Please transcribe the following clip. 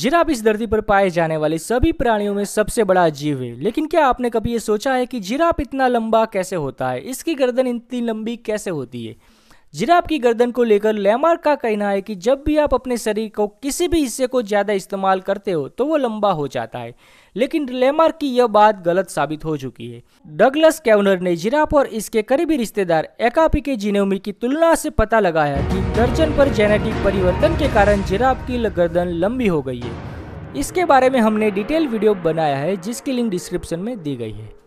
giraffe इस धरती पर पाए जाने वाले सभी प्राणियों में सबसे बड़ा जीव है लेकिन क्या आपने कभी ये सोचा है कि जिराफ इतना लंबा कैसे होता है इसकी गर्दन इतनी लंबी कैसे होती है जिराफ की गर्दन को लेकर लेमार्क का कहना है कि जब भी आप अपने शरीर को किसी भी हिस्से को ज़्यादा इस्तेमाल करते हो तो वो लंबा हो जाता है लेकिन लेमार्क की यह बात गलत साबित हो चुकी है डगलस कैवनर ने जिराफ और इसके करीबी रिश्तेदार एकापी के जीनोमी की तुलना से पता लगाया कि गर्जन पर जेनेटिक परिवर्तन के कारण जिराफ की गर्दन लंबी हो गई है इसके बारे में हमने डिटेल वीडियो बनाया है जिसकी लिंक डिस्क्रिप्शन में दी गई है